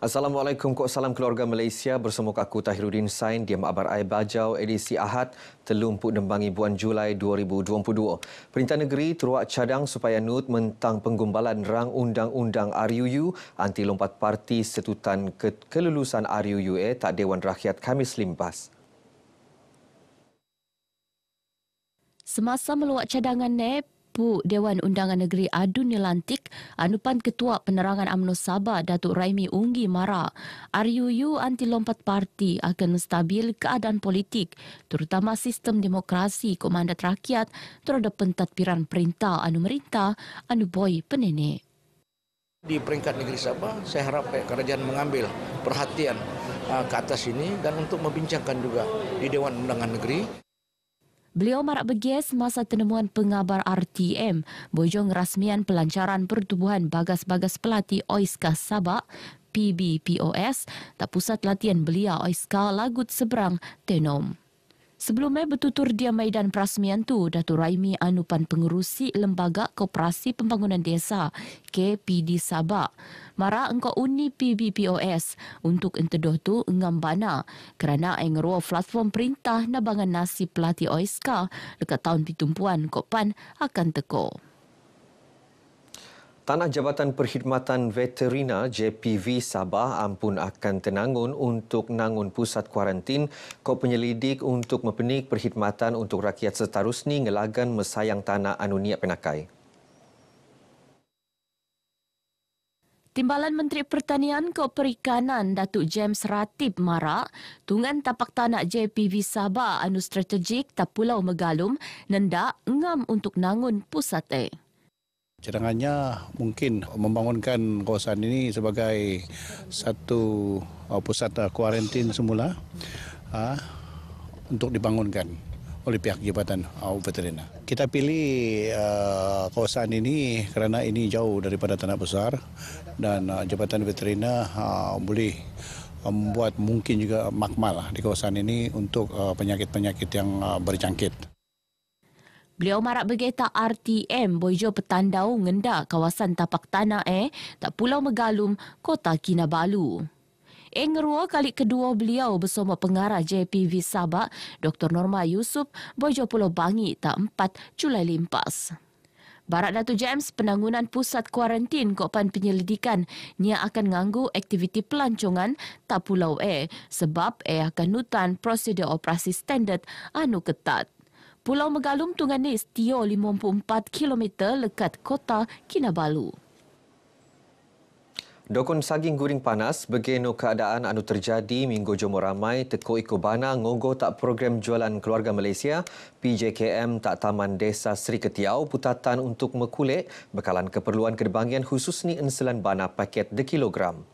Assalamualaikum kok salam keluarga Malaysia bersama aku Tahiruddin Sain di Mabar Ai Bajau edisi Ahad Telumpuk Dembangi bulan Julai 2022. Perintah Negeri teruak cadang supaya NUT mentang penggumbalan rang undang-undang RUU anti lompat parti setutan ke- kelulusan RUU eh tak Dewan Rakyat Khamis Limpas. Semasa meluat cadangan NEP, Pu Dewan Undangan Negeri Adun dilantik anupan Ketua Penerangan UMNO Sabah Datuk Raimi Unggi Mara RUU anti lompat parti akan stabil keadaan politik terutama sistem demokrasi komandat rakyat terhadap pentadbiran perintah anu merintah anu boy penenek di peringkat negeri Sabah saya harap ya, kerajaan mengambil perhatian ah, ke atas ini dan untuk membincangkan juga di Dewan Undangan Negeri Beliau marak beges masa penemuan pengabar RTM, bojong rasmian pelancaran pertubuhan bagas-bagas pelatih OISKA Sabak, PBPOS, tak pusat latihan belia OISKA Lagut Seberang, Tenom. Sebelumnya eh bertutur di Maidan Prasmian tu, Datuk Raimi Anupan Pengerusi Lembaga Koperasi Pembangunan Desa KPD Sabah marah engkau uni PBPOS untuk entedoh tu bana kerana engro platform perintah nabangan nasi pelati OISKA dekat tahun pitumpuan kopan akan teko. Tanah Jabatan Perkhidmatan Veterina JPV Sabah ampun akan tenangun untuk nangun pusat kuarantin kau penyelidik untuk mempenik perkhidmatan untuk rakyat setarusni ngelagan mesayang tanah anunia penakai. Timbalan Menteri Pertanian Kau Perikanan Datuk James Ratib Marak, Tungan Tapak Tanah JPV Sabah Anu Strategik Tapulau Megalum, Nendak Ngam Untuk Nangun Pusat E. Cadangannya mungkin membangunkan kawasan ini sebagai satu uh, pusat kuarantin semula uh, untuk dibangunkan oleh pihak Jabatan Veterina. Kita pilih uh, kawasan ini kerana ini jauh daripada tanah besar dan Jabatan Veterina boleh membuat mungkin juga makmal lah di kawasan ini untuk penyakit-penyakit yang berjangkit. Beliau marak bergeta RTM Bojo Petandau Ngenda kawasan Tapak Tanah eh, tak Pulau Megalum, Kota Kinabalu. Engruo kali kedua beliau bersama pengarah JPV Sabah, Dr. Norma Yusuf, Bojo Pulau Bangi tak empat Julai limpas. Barat Datu James, penanggungan pusat kuarantin kopan penyelidikan ni akan nganggu aktiviti pelancongan tak pulau E sebab E akan nutan prosedur operasi standard anu ketat. Pulau Megalum Tunganis Tio 54 km lekat kota Kinabalu. Dokun saging guring panas begenu keadaan anu terjadi minggu jomo ramai teko iko bana ngogo tak program jualan keluarga Malaysia PJKM tak taman desa Sri Ketiau putatan untuk mekulek bekalan keperluan kedebangian khusus ni enselan bana paket de kilogram.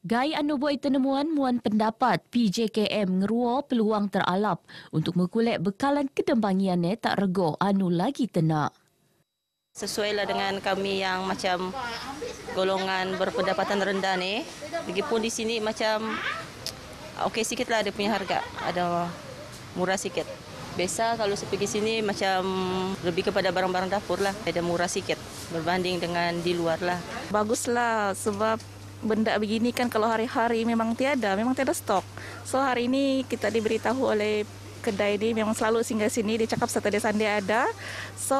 Gai anu buai tenemuan muan pendapat PJKM ngeruo peluang teralap untuk mengkulik bekalan kedembangiannya tak rego anu lagi tenak. Sesuai lah dengan kami yang macam golongan berpendapatan rendah ni, lagipun di sini macam okey sikit lah ada punya harga, ada murah sikit. Biasa kalau saya pergi sini macam lebih kepada barang-barang dapur lah. Ada murah sikit berbanding dengan di luar lah. Baguslah sebab benda begini kan kalau hari-hari memang tiada, memang tiada stok. So hari ini kita diberitahu oleh kedai ini memang selalu singgah sini, dia cakap Saturday Sunday ada. So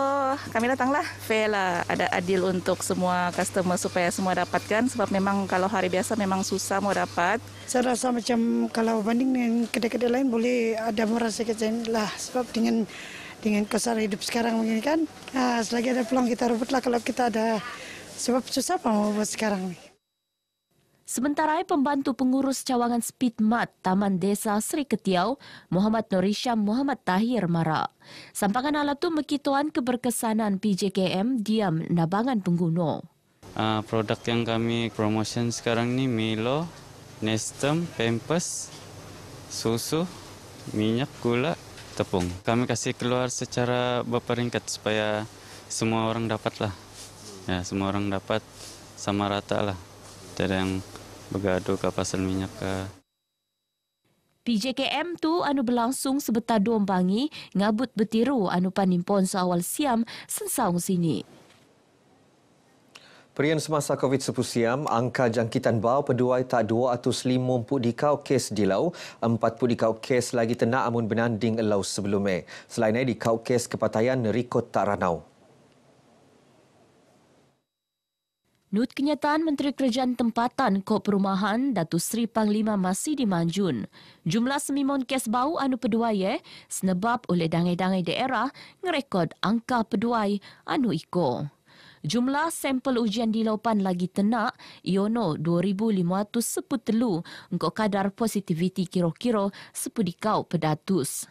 kami datanglah, fair lah ada adil untuk semua customer supaya semua dapatkan sebab memang kalau hari biasa memang susah mau dapat. Saya rasa macam kalau banding dengan kedai-kedai lain boleh ada murah sikit lah sebab dengan dengan kesan hidup sekarang begini kan. Nah, selagi ada peluang kita rebutlah kalau kita ada sebab susah apa mau buat sekarang ni. Sementara pembantu pengurus cawangan Speedmat Taman Desa Sri Ketiau, Muhammad Norisham Muhammad Tahir Mara. Sampangan alat itu mekituan keberkesanan PJKM Diam Nabangan pengguna. Uh, produk yang kami promotion sekarang ni Milo, Nestum, Pempes, susu, minyak, gula, tepung. Kami kasih keluar secara berperingkat supaya semua orang dapat lah. Ya, semua orang dapat sama rata lah. Dari yang bergaduh ke pasal minyak ke. PJKM tu anu berlangsung sebetar dua bangi ngabut betiru anu panimpon seawal siam sensaung sini. Perian semasa COVID-19 siam, angka jangkitan bau peduai tak 250 dikau kes di lau, 40 dikau kes lagi tenak amun benanding lau sebelumnya. Selain itu, dikau kes kepatayan rikot tak ranau. Nut kenyataan Menteri Kerajaan Tempatan Kop Perumahan Datu Seri Panglima masih dimanjun. Jumlah semimon kes bau anu peduaye eh, senebab oleh dangai-dangai daerah ngerekod angka peduai anu iko. Jumlah sampel ujian di laupan lagi tenak, Iono 2,510 telu, engkau kadar positiviti kiro-kiro sepudikau pedatus.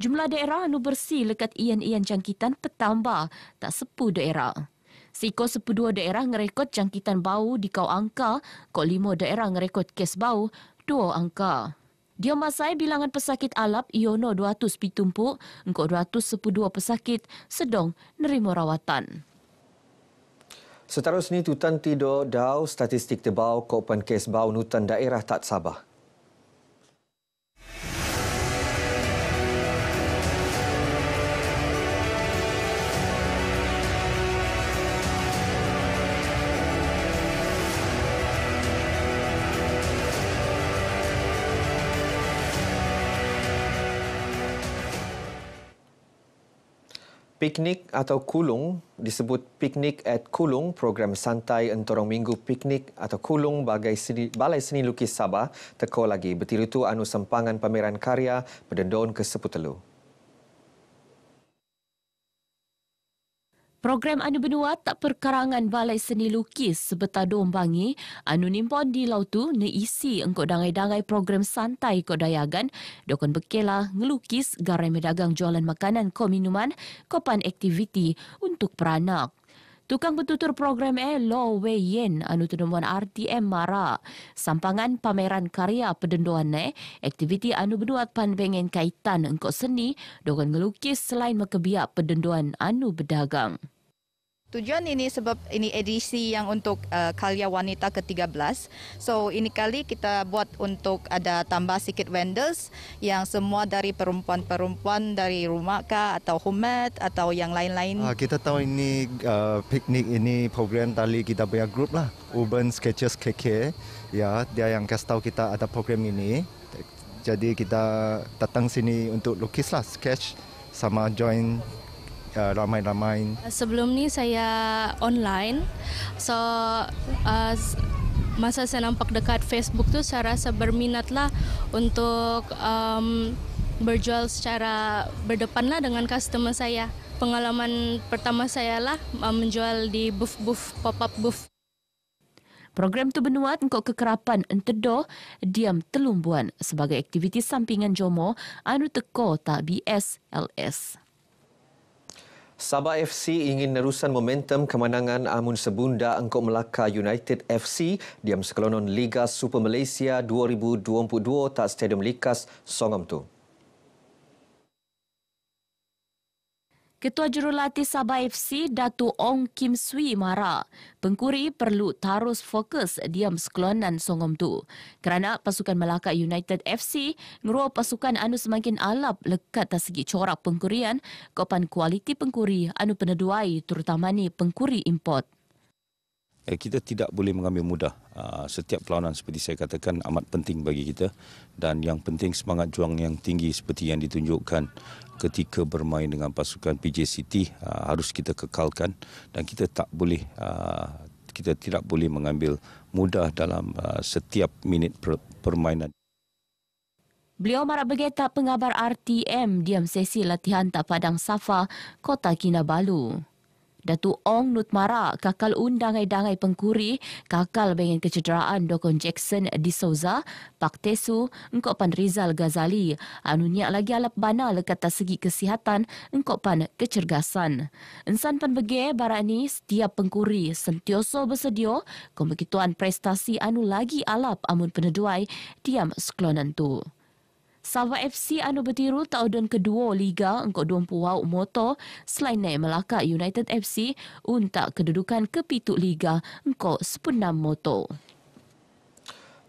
Jumlah daerah anu bersih lekat ian-ian jangkitan petambah, tak sepu daerah. Seekor sepedua daerah ngerekod jangkitan bau di Kau Angka, kok lima daerah ngerekod kes bau, dua angka. Dia masai bilangan pesakit alap Iono 200 pitumpuk, engkau 212 pesakit sedang nerima rawatan. Seterusnya, Tutan Tidur Dau Statistik Terbau Kopan Kes Bau Nutan Daerah Tak Sabah. Piknik atau Kulung disebut Piknik at Kulung, program santai entorong minggu Piknik atau Kulung bagai seni, Balai Seni Lukis Sabah teko lagi. Betul itu anu sempangan pameran karya berdendaun ke Seputelu. Program Anu Benua tak perkarangan Balai Seni Lukis Sebetadung Bangi Anu Nimpon di Lautu neisi engkau dangai-dangai program santai kau dayagan dokon bekela ngelukis garai medagang jualan makanan kau minuman kopan aktiviti untuk peranak. Tukang pentutur program eh Lo Wei Yen anu tudumuan RTM Mara. Sampangan pameran karya pedenduan eh. Aktiviti anu beduat pan pengen kaitan engkau seni dengan melukis selain mekebiak pedenduan anu berdagang. Tujuan ini sebab ini edisi yang untuk uh, karya wanita ke-13. So ini kali kita buat untuk ada tambah sikit vendors yang semua dari perempuan-perempuan dari rumah kah atau humet atau yang lain-lain. Uh, kita tahu ini uh, piknik ini program tali kita punya grup lah. Urban Sketches KK ya dia yang kasih tahu kita ada program ini. Jadi kita datang sini untuk lukis lah sketch sama join uh, ramai-ramai. Uh, sebelum ni saya online. So uh, masa saya nampak dekat Facebook tu saya rasa berminatlah untuk um, berjual secara berdepanlah dengan customer saya. Pengalaman pertama saya lah uh, menjual di booth-booth pop-up booth. Program tu benua untuk kekerapan entedo diam telumbuan sebagai aktiviti sampingan Jomo anu teko tak BSLS. LS. Sabah FC ingin nerusan momentum kemenangan Amun Sebunda Angkut Melaka United FC diam sekelonon Liga Super Malaysia 2022 tak stadium Likas Songam tu. Ketua Jurulatih Sabah FC Datu Ong Kim Sui Mara, pengkuri perlu terus fokus diam sekelon songom tu. Kerana pasukan Melaka United FC ngeruah pasukan anu semakin alap lekat tak segi corak pengkurian kopan kualiti pengkuri anu peneduai terutamanya pengkuri import. Eh, kita tidak boleh mengambil mudah. Ah, setiap perlawanan seperti saya katakan amat penting bagi kita dan yang penting semangat juang yang tinggi seperti yang ditunjukkan ketika bermain dengan pasukan PJ City ah, harus kita kekalkan dan kita tak boleh ah, kita tidak boleh mengambil mudah dalam setiap minit permainan. Beliau marah bergetar pengabar RTM diam sesi latihan tak padang Safa, Kota Kinabalu. Datu Ong Nutmara, kakal undangai-dangai pengkuri, kakal bengen kecederaan Dokon Jackson di Souza, Pak Tesu, Engkau Pan Rizal Ghazali. Anunya lagi alap bana kata segi kesihatan, Engkau Pan kecergasan. Ensan Pan Bege, barani setiap pengkuri sentioso bersedia, kau prestasi anu lagi alap amun peneduai, diam sekelonan tu. Sabah FC anu betiru tahun kedua Liga engkau dua puau moto selain naik Melaka United FC untak kedudukan kepituk Liga engkau sepenam moto.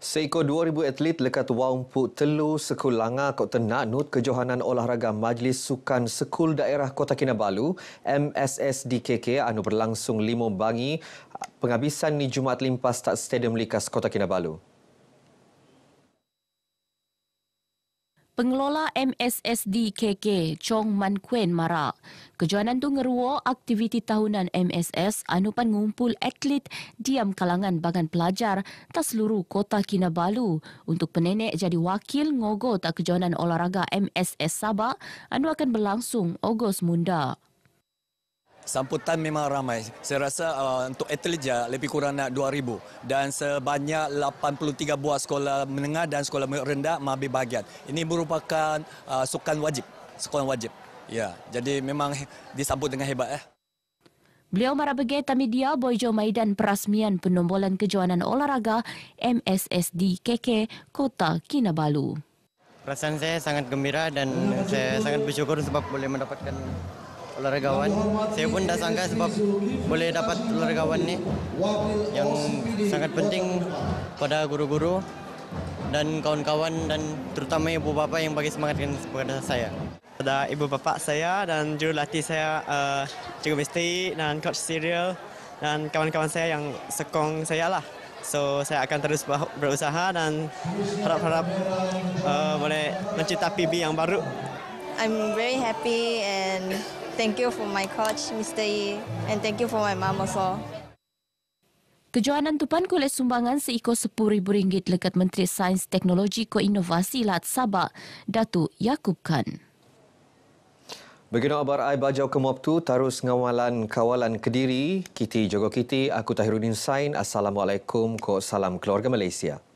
Seiko 2,000 atlet lekat Wampu Telu Sekul Langa Kota Tenak Nut Kejohanan Olahraga Majlis Sukan Sekul Daerah Kota Kinabalu MSSDKK anu berlangsung limo bangi penghabisan ni Jumaat limpas tak Stadium Likas Kota Kinabalu. Pengelola MSSD KK Chong Man Kuen Mara. Kejuanan tu ngeruo aktiviti tahunan MSS anu pan ngumpul atlet diam kalangan bagan pelajar ta seluruh kota Kinabalu untuk penenek jadi wakil ngogo tak kejuanan olahraga MSS Sabah anu akan berlangsung Ogos Munda. Sambutan memang ramai. Saya rasa uh, untuk Atletia lebih kurang nak 2,000 dan sebanyak 83 buah sekolah menengah dan sekolah rendah mengambil bahagian. Ini merupakan uh, sukan wajib, sukan wajib. Ya, jadi memang disambut dengan hebat eh. Beliau marah bagai Tamidia Bojo Maidan Perasmian Penombolan Kejuanan Olahraga MSSD KK Kota Kinabalu. Perasaan saya sangat gembira dan saya sangat bersyukur sebab boleh mendapatkan olahragawan. Saya pun dah sangka sebab boleh dapat olahragawan ni yang sangat penting pada guru-guru dan kawan-kawan dan terutama ibu bapa yang bagi semangat kepada saya. Pada ibu bapa saya dan jurulatih saya uh, Cikgu Misty dan Coach Serial dan kawan-kawan saya yang sokong saya lah. So saya akan terus berusaha dan harap-harap uh, boleh mencipta PB yang baru. I'm very happy and Thank you for my coach, Mr. Yi, and thank you for my mom also. Kejohanan Tupan Kulit Sumbangan seikor rm ringgit lekat Menteri Sains Teknologi Ko Inovasi Lat Sabah, Datu Yaakub Khan. Begitu abar ai bajau ke Mabtu, tarus ngawalan kawalan kediri, kiti jogokiti aku Tahirudin Sain, Assalamualaikum, ko salam keluarga Malaysia.